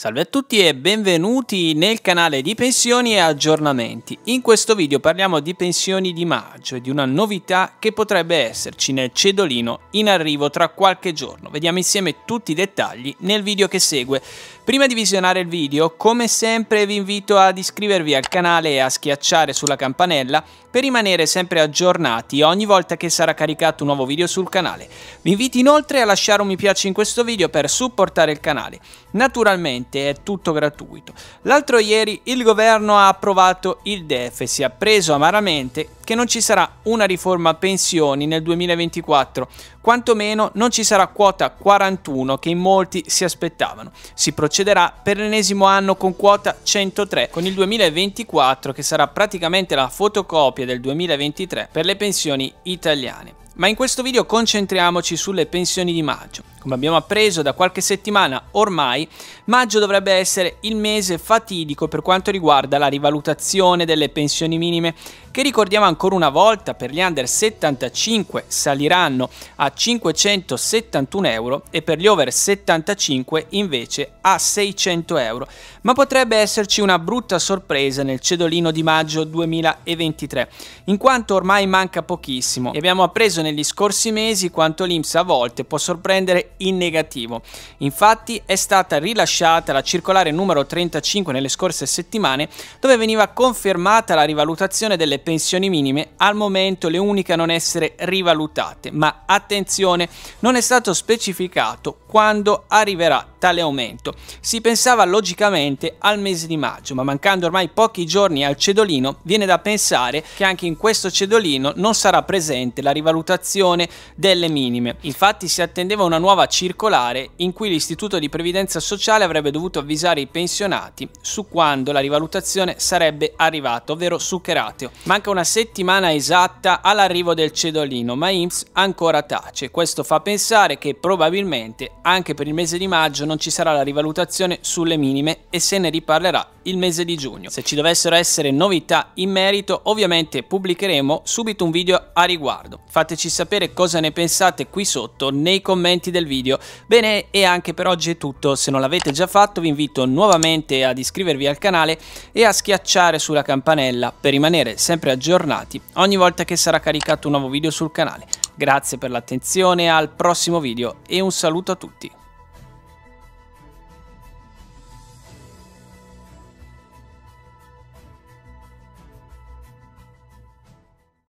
Salve a tutti e benvenuti nel canale di pensioni e aggiornamenti. In questo video parliamo di pensioni di maggio e di una novità che potrebbe esserci nel cedolino in arrivo tra qualche giorno. Vediamo insieme tutti i dettagli nel video che segue. Prima di visionare il video, come sempre vi invito ad iscrivervi al canale e a schiacciare sulla campanella per rimanere sempre aggiornati ogni volta che sarà caricato un nuovo video sul canale. Vi invito inoltre a lasciare un mi piace in questo video per supportare il canale. Naturalmente è tutto gratuito. L'altro ieri il governo ha approvato il DEF e si è preso amaramente che non ci sarà una riforma pensioni nel 2024, quantomeno non ci sarà quota 41 che in molti si aspettavano. Si procederà per l'ennesimo anno con quota 103, con il 2024 che sarà praticamente la fotocopia del 2023 per le pensioni italiane. Ma in questo video concentriamoci sulle pensioni di maggio. Come abbiamo appreso da qualche settimana ormai, maggio dovrebbe essere il mese fatidico per quanto riguarda la rivalutazione delle pensioni minime, che ricordiamo ancora una volta per gli under 75 saliranno a 571 euro e per gli over 75 invece a 600 euro. Ma potrebbe esserci una brutta sorpresa nel cedolino di maggio 2023, in quanto ormai manca pochissimo e abbiamo appreso negli scorsi mesi quanto l'IMS a volte può sorprendere in negativo. Infatti è stata rilasciata la circolare numero 35 nelle scorse settimane dove veniva confermata la rivalutazione delle pensioni minime, al momento le uniche a non essere rivalutate, ma attenzione, non è stato specificato quando arriverà tale aumento. Si pensava logicamente al mese di maggio, ma mancando ormai pochi giorni al cedolino, viene da pensare che anche in questo cedolino non sarà presente la rivalutazione delle minime. Infatti si attendeva una nuova circolare in cui l'Istituto di Previdenza Sociale avrebbe dovuto avvisare i pensionati su quando la rivalutazione sarebbe arrivata, ovvero su che ratio. Manca una settimana esatta all'arrivo del cedolino, ma IMSS ancora tace. Questo fa pensare che probabilmente anche per il mese di maggio non ci sarà la rivalutazione sulle minime e se ne riparlerà il mese di giugno. Se ci dovessero essere novità in merito, ovviamente pubblicheremo subito un video a riguardo. Fateci sapere cosa ne pensate qui sotto nei commenti del video. Bene, e anche per oggi è tutto. Se non l'avete già fatto, vi invito nuovamente ad iscrivervi al canale e a schiacciare sulla campanella per rimanere sempre aggiornati ogni volta che sarà caricato un nuovo video sul canale. Grazie per l'attenzione, al prossimo video e un saluto a tutti.